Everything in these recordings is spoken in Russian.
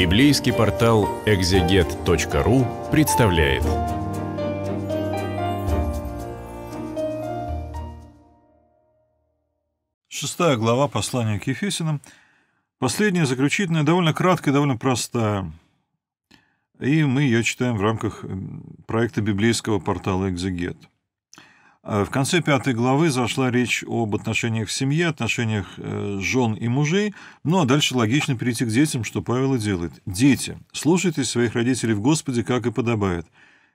Библейский портал экзегет.ру представляет. Шестая глава послания к Ефесиным. Последняя, заключительная, довольно краткая, довольно простая. И мы ее читаем в рамках проекта библейского портала «Экзегет». Э, в конце пятой главы зашла речь об отношениях в семье, отношениях э, жен и мужей, ну а дальше логично перейти к детям, что Павел и делает. «Дети, слушайтесь своих родителей в Господе, как и подобает.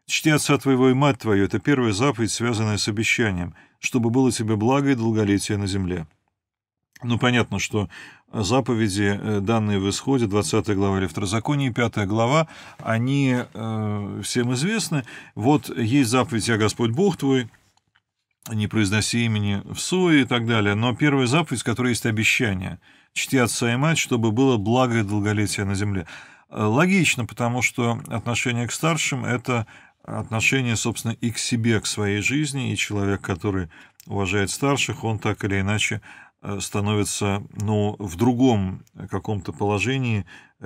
Чти отца твоего и мать твою» — это первая заповедь, связанная с обещанием, чтобы было тебе благо и долголетие на земле. Ну, понятно, что э, заповеди, данные в Исходе, 20 глава или Второзаконие, 5 глава, они э, всем известны. Вот есть заповедь «Я Господь Бог твой», не произноси имени в суе и так далее, но первая заповедь, в которой есть обещание, чти отца и мать, чтобы было благо и долголетие на земле. Э, логично, потому что отношение к старшим – это отношение, собственно, и к себе, к своей жизни, и человек, который уважает старших, он так или иначе э, становится ну, в другом э, каком-то положении,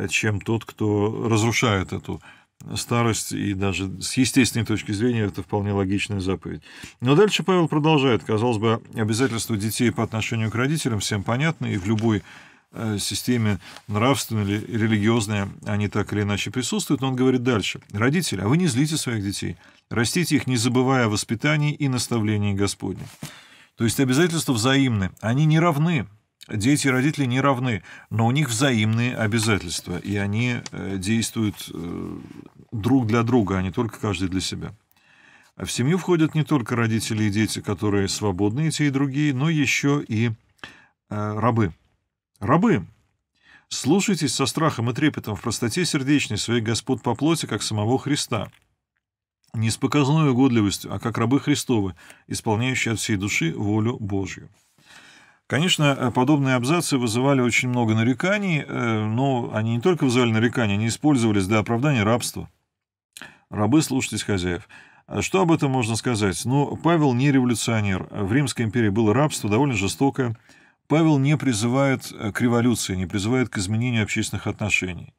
чем тот, кто разрушает эту старость, и даже с естественной точки зрения это вполне логичная заповедь. Но дальше Павел продолжает. Казалось бы, обязательства детей по отношению к родителям всем понятны, и в любой э, системе нравственной или религиозной они так или иначе присутствуют, но он говорит дальше. «Родители, а вы не злите своих детей, растите их, не забывая о воспитании и наставлении Господне». То есть обязательства взаимны, они не равны, дети и родители не равны, но у них взаимные обязательства, и они э, действуют э, друг для друга, а не только каждый для себя. А в семью входят не только родители и дети, которые свободны, и те и другие, но еще и э, рабы. Рабы! Слушайтесь со страхом и трепетом в простоте сердечной своих господ по плоти, как самого Христа, не с показной угодливостью, а как рабы Христовы, исполняющие от всей души волю Божью. Конечно, э, подобные абзацы вызывали очень много нареканий, э, но они не только вызывали нарекания, они использовались для оправдания рабства. Рабы слушайтесь хозяев. Э, что об этом можно сказать? Ну, Павел не революционер. В Римской империи было рабство довольно жестокое. Павел не призывает к революции, не призывает к изменению общественных отношений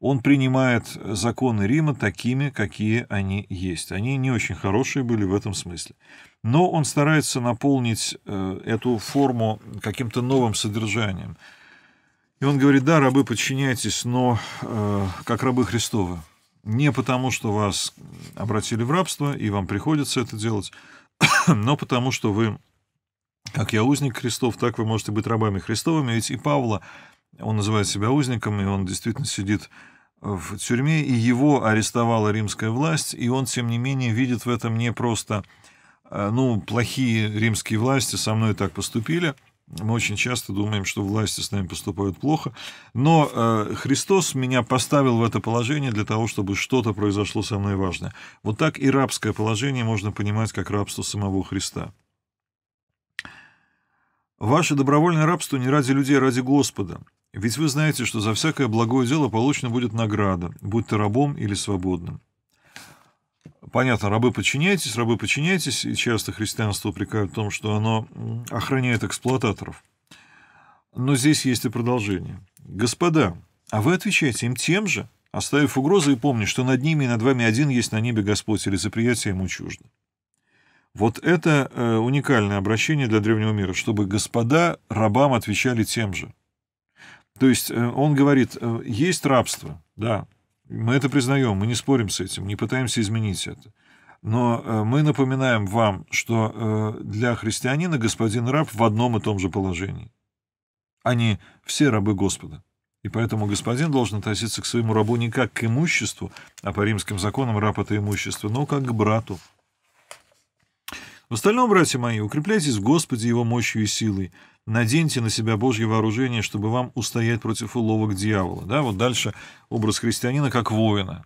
он принимает законы Рима такими, какие они есть. Они не очень хорошие были в этом смысле. Но он старается наполнить э, эту форму каким-то новым содержанием. И он говорит, да, рабы, подчиняйтесь, но э, как рабы Христовы. Не потому, что вас обратили в рабство, и вам приходится это делать, но потому, что вы, как я узник Христов, так вы можете быть рабами Христовыми. Ведь и Павла он называет себя узником, и он действительно сидит в тюрьме, и его арестовала римская власть, и он, тем не менее, видит в этом не просто, э, ну, плохие римские власти со мной так поступили, мы очень часто думаем, что власти с нами поступают плохо, но э, Христос меня поставил в это положение для того, чтобы что-то произошло со мной важное. Вот так и рабское положение можно понимать как рабство самого Христа. Ваше добровольное рабство не ради людей, а ради Господа. Ведь вы знаете, что за всякое благое дело получена будет награда, будь ты рабом или свободным. Понятно, рабы подчиняйтесь, рабы подчиняйтесь, и часто христианство упрекают в том, что оно охраняет эксплуататоров. Но здесь есть и продолжение. «Господа, а вы отвечаете им тем же, оставив угрозы и помня, что над ними и над вами один есть на небе Господь, или лицеприятие ему чуждо». Вот это э, уникальное обращение для древнего мира, чтобы господа рабам отвечали тем же. То есть э, он говорит, э, есть рабство, да, мы это признаем, мы не спорим с этим, не пытаемся изменить это. Но э, мы напоминаем вам, что э, для христианина господин раб в одном и том же положении. Они все рабы Господа. И поэтому господин должен относиться к своему рабу не как к имуществу, а по римским законам раб — это имущество, но как к брату. В остальном, братья мои, укрепляйтесь в Господе Его мощью и силой. Наденьте на себя Божье вооружение, чтобы вам устоять против уловок дьявола. Да, вот дальше образ христианина как воина,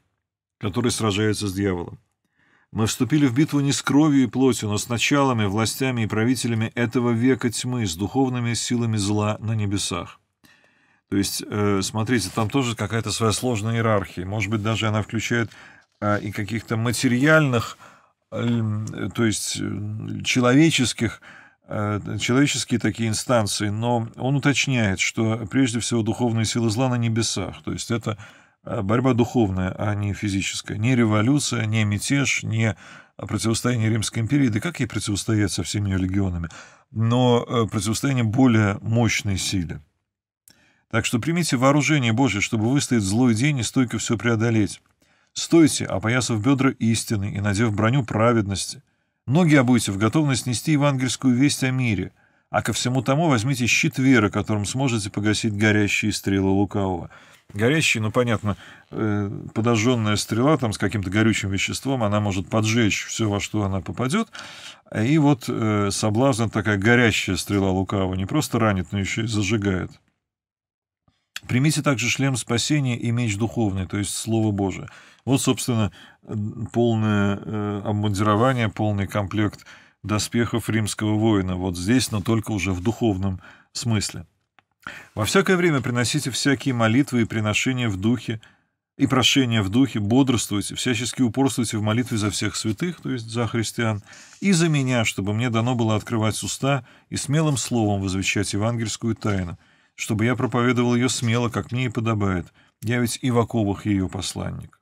который сражается с дьяволом. Мы вступили в битву не с кровью и плотью, но с началами, властями и правителями этого века тьмы, с духовными силами зла на небесах. То есть, э, смотрите, там тоже какая-то своя сложная иерархия. Может быть, даже она включает э, и каких-то материальных Эм, то есть э, человеческих, э, человеческие такие инстанции, но он уточняет, что прежде всего духовные силы зла на небесах, то есть это э, борьба духовная, а не физическая, не революция, не мятеж, не противостояние Римской империи, да как ей противостоять со всеми ее легионами, но противостояние более мощной силе. Так что примите вооружение Божье, чтобы выстоять злой день и стойко все преодолеть. Стойте, опоясав бедра истины и надев броню праведности. Ноги обуйте в готовность нести евангельскую весть о мире, а ко всему тому возьмите щит веры, которым сможете погасить горящие стрелы лукавого. Горящие, ну, понятно, э, подожженная стрела там с каким-то горючим веществом, она может поджечь все, во что она попадет. И вот э, соблазн такая горящая стрела лукавого не просто ранит, но еще и зажигает. Примите также шлем спасения и меч духовный, то есть Слово Божие. Вот, собственно, полное э, обмундирование, полный комплект доспехов римского воина. Вот здесь, но только уже в духовном смысле. Во всякое время приносите всякие молитвы и приношения в духе, и прошения в духе, бодрствуйте, всячески упорствуйте в молитве за всех святых, то есть за христиан, и за меня, чтобы мне дано было открывать уста и смелым словом возвещать евангельскую тайну – чтобы я проповедовал ее смело, как мне и подобает. Я ведь и в оковах ее посланник.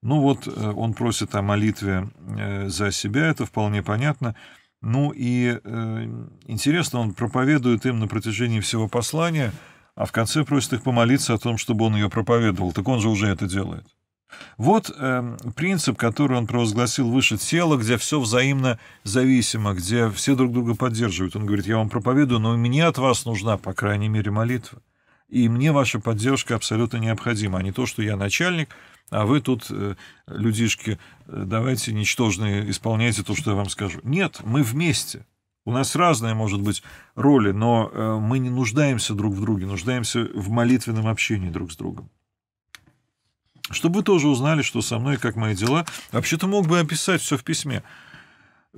Ну вот, э, он просит о молитве э, за себя, это вполне понятно. Ну и э, интересно, он проповедует им на протяжении всего послания, а в конце просит их помолиться о том, чтобы он ее проповедовал. Так он же уже это делает. Вот э, принцип, который он провозгласил выше тела, где все взаимно зависимо, где все друг друга поддерживают. Он говорит, я вам проповедую, но мне от вас нужна, по крайней мере, молитва. И мне ваша поддержка абсолютно необходима, а не то, что я начальник, а вы тут, э, людишки, э, давайте ничтожные, исполняйте то, что я вам скажу. Нет, мы вместе. У нас разные, может быть, роли, но э, мы не нуждаемся друг в друге, нуждаемся в молитвенном общении друг с другом чтобы вы тоже узнали, что со мной, как мои дела. Вообще-то мог бы описать все в письме.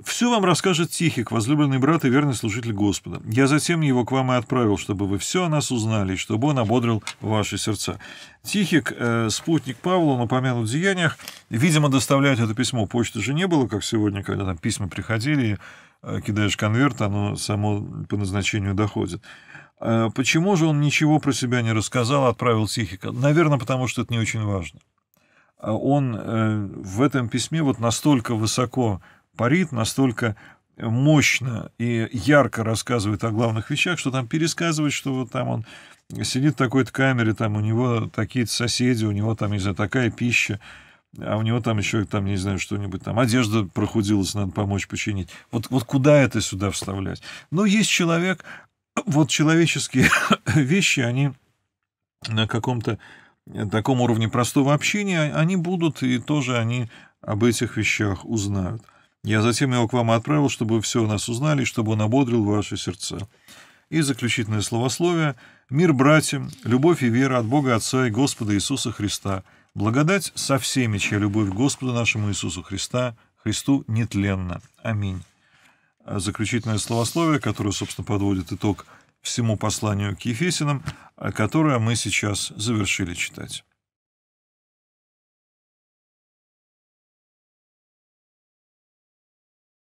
Все вам расскажет Тихик, возлюбленный брат и верный служитель Господа. Я затем его к вам и отправил, чтобы вы все о нас узнали, и чтобы он ободрил ваши сердца. Тихик, э, спутник Павла, он упомянут в деяниях. Видимо, доставлять это письмо. Почты же не было, как сегодня, когда там письма приходили, э, кидаешь конверт, оно само по назначению доходит. Э, почему же он ничего про себя не рассказал, отправил Сихика? Наверное, потому что это не очень важно. А он э, в этом письме вот настолько высоко парит, настолько мощно и ярко рассказывает о главных вещах, что там пересказывает, что вот там он сидит в такой-то камере, там у него такие-то соседи, у него там, не знаю, такая пища, а у него там еще, там, не знаю, что-нибудь, там одежда прохудилась, надо помочь починить. Вот, вот куда это сюда вставлять? Но ну, есть человек, вот человеческие вещи, они на каком-то таком уровне простого общения, они будут, и тоже они об этих вещах узнают. Я затем его к вам отправил, чтобы вы все о нас узнали, чтобы он ободрил ваши сердца. И заключительное словословие «Мир братьям, любовь и вера от Бога Отца и Господа Иисуса Христа, благодать со всеми, чья любовь к Господу нашему Иисусу Христа, Христу нетленна. Аминь». Э, заключительное словословие, которое, собственно, подводит итог всему посланию к Ефесиным, э, которое мы сейчас завершили читать.